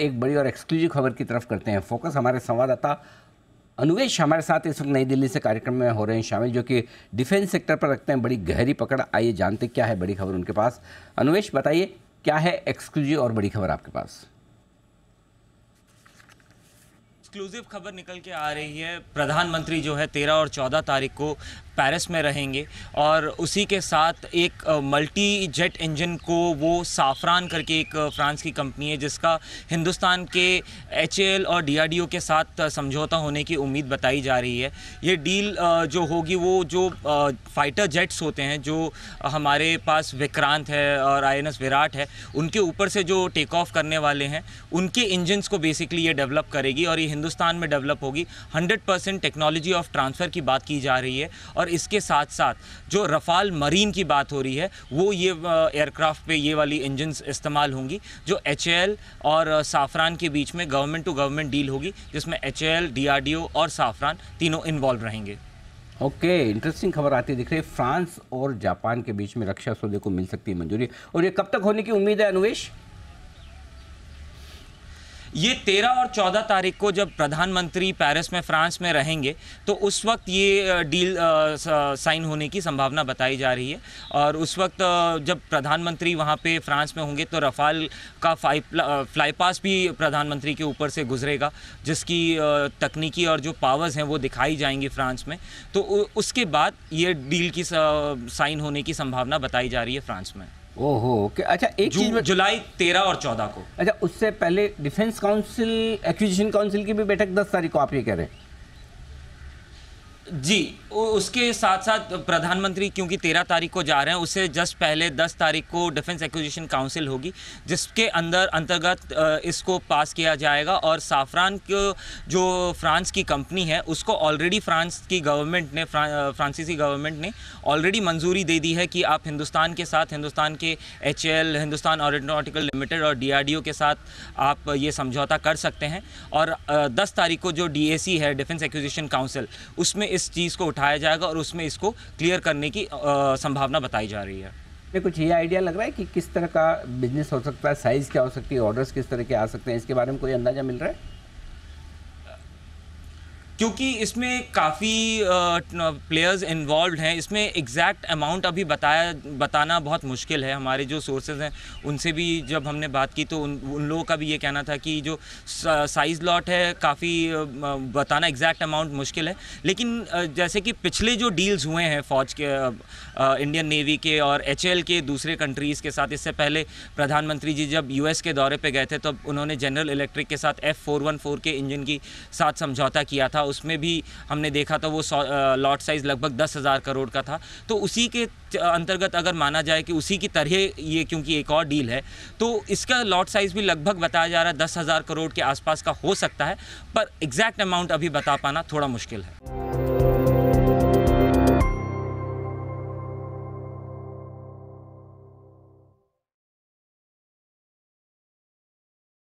एक बड़ी और एक्सक्लूसिव खबर की तरफ करते हैं फोकस हमारे संवाददाता अनुवेश हमारे साथ इस वक्त नई दिल्ली से कार्यक्रम में हो रहे हैं शामिल जो कि डिफेंस सेक्टर पर रखते हैं बड़ी गहरी पकड़ आइए जानते क्या है बड़ी खबर उनके पास अनुवेश बताइए क्या है एक्सक्लूसिव और बड़ी खबर आपके पास एक्सक्लूसिव खबर निकल के आ रही है प्रधानमंत्री जो है तेरह और चौदह तारीख को पेरिस में रहेंगे और उसी के साथ एक मल्टी जेट इंजन को वो साफरान करके एक फ्रांस की कंपनी है जिसका हिंदुस्तान के एच और डी के साथ समझौता होने की उम्मीद बताई जा रही है ये डील जो होगी वो जो फाइटर जेट्स होते हैं जो हमारे पास विक्रांत है और आई विराट है उनके ऊपर से जो टेक ऑफ करने वाले हैं उनके इंजनस को बेसिकली ये डेवलप करेगी और ये हिंदुस्तान में डेवलप होगी hundred percent technology of transfer की बात की जा रही है और और इसके साथ साथ जो रफ़ाल मरीन की बात हो रही है वो ये एयरक्राफ्ट पे ये वाली इंजन इस्तेमाल होंगी जो एच और साफरान के बीच में गवर्नमेंट टू गवर्नमेंट डील होगी जिसमें एच एल और साफरान तीनों इन्वॉल्व रहेंगे ओके okay, इंटरेस्टिंग खबर आती दिख रही है फ्रांस और जापान के बीच में रक्षा सौदे को मिल सकती है मंजूरी और ये कब तक होने की उम्मीद है अनुवेश ये तेरह और चौदह तारीख को जब प्रधानमंत्री पेरिस में फ्रांस में रहेंगे तो उस वक्त ये डील साइन होने की संभावना बताई जा रही है और उस वक्त जब प्रधानमंत्री वहाँ पे फ्रांस में होंगे तो रफाल का फ्लाई फ्लाई पास भी प्रधानमंत्री के ऊपर से गुजरेगा जिसकी तकनीकी और जो पावर्स हैं वो दिखाई जाएंगी फ्रांस में तो उसके बाद ये डील की साइन होने की संभावना बताई जा रही है फ्रांस में ओहो ओके अच्छा एक चीज जुलाई तेरह और चौदह को अच्छा उससे पहले डिफेंस काउंसिल एक्विजिशन काउंसिल की भी बैठक दस तारीख को आप ये कह रहे हैं जी उसके साथ साथ प्रधानमंत्री क्योंकि तेरह तारीख को जा रहे हैं उससे जस्ट पहले दस तारीख को डिफेंस एक्विजिशन काउंसिल होगी जिसके अंदर अंतर्गत इसको पास किया जाएगा और साफरान को जो फ्रांस की कंपनी है उसको ऑलरेडी फ्रांस की गवर्नमेंट ने फ्रांसीसी गवर्नमेंट ने ऑलरेडी मंजूरी दे दी है कि आप हिंदुस्तान के साथ हिंदुस्तान के एच हिंदुस्तान एरोनॉटिकल लिमिटेड और डी के साथ आप ये समझौता कर सकते हैं और दस तारीख को जो डी है डिफेंस एक्विजिशन काउंसिल उसमें इस चीज़ को उठाया जाएगा और उसमें इसको क्लियर करने की संभावना बताई जा रही है कुछ ये आइडिया लग रहा है कि किस तरह का बिजनेस हो सकता है साइज़ क्या हो सकती है ऑर्डर्स किस तरह के आ सकते हैं इसके बारे में कोई अंदाज़ा मिल रहा है क्योंकि इसमें काफ़ी प्लेयर्स इन्वॉल्व हैं इसमें एग्जैक्ट अमाउंट अभी बताया बताना बहुत मुश्किल है हमारे जो सोर्सेज हैं उनसे भी जब हमने बात की तो उन उन लोगों का भी ये कहना था कि जो साइज़ लॉट है काफ़ी बताना एग्जैक्ट अमाउंट मुश्किल है लेकिन जैसे कि पिछले जो डील्स हुए हैं फ़ौज के इंडियन नेवी के और एच के दूसरे कंट्रीज़ के साथ इससे पहले प्रधानमंत्री जी जब यू के दौरे पर गए थे तब उन्होंने जनरल इलेक्ट्रिक के साथ एफ़ के इंजन की साथ समझौता किया था उसमें भी हमने देखा था वो लॉट साइज़ लगभग दस हज़ार करोड़ का था तो उसी के अंतर्गत अगर माना जाए कि उसी की तरह ये क्योंकि एक और डील है तो इसका लॉट साइज़ भी लगभग बताया जा रहा है दस हज़ार करोड़ के आसपास का हो सकता है पर एग्जैक्ट अमाउंट अभी बता पाना थोड़ा मुश्किल है